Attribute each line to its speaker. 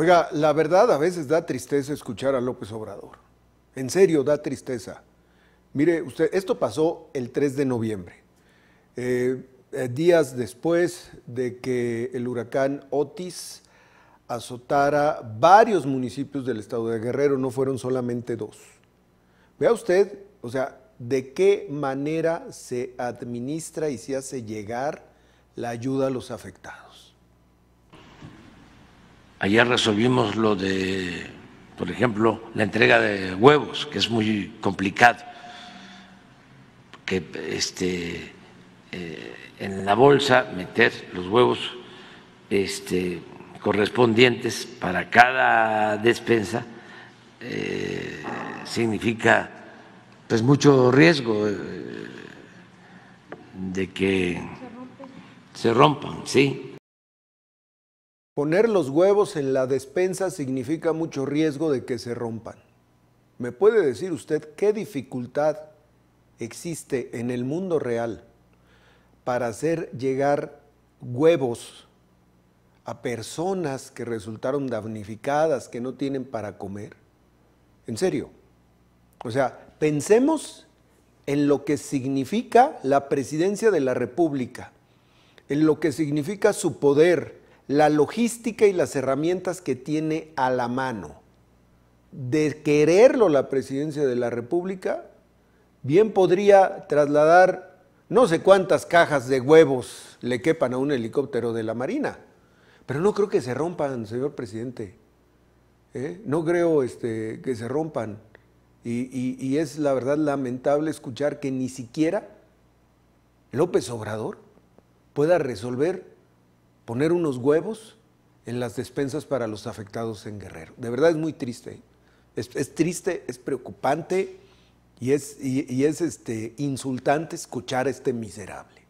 Speaker 1: Oiga, la verdad a veces da tristeza escuchar a López Obrador. En serio, da tristeza. Mire, usted, esto pasó el 3 de noviembre, eh, eh, días después de que el huracán Otis azotara varios municipios del estado de Guerrero, no fueron solamente dos. Vea usted, o sea, de qué manera se administra y se hace llegar la ayuda a los afectados.
Speaker 2: Ayer resolvimos lo de, por ejemplo, la entrega de huevos, que es muy complicado, que este, eh, en la bolsa meter los huevos este, correspondientes para cada despensa eh, significa pues mucho riesgo eh, de que se rompan sí.
Speaker 1: Poner los huevos en la despensa significa mucho riesgo de que se rompan. ¿Me puede decir usted qué dificultad existe en el mundo real para hacer llegar huevos a personas que resultaron damnificadas, que no tienen para comer? En serio. O sea, pensemos en lo que significa la presidencia de la República, en lo que significa su poder la logística y las herramientas que tiene a la mano. De quererlo la presidencia de la República, bien podría trasladar no sé cuántas cajas de huevos le quepan a un helicóptero de la Marina, pero no creo que se rompan, señor presidente. ¿eh? No creo este, que se rompan. y es la verdad lamentable escuchar que ni siquiera López Obrador pueda resolver poner unos huevos en las despensas para los afectados en Guerrero. De verdad es muy triste. ¿eh? Es, triste, es preocupante y es, y, es este, insultante escuchar a este miserable.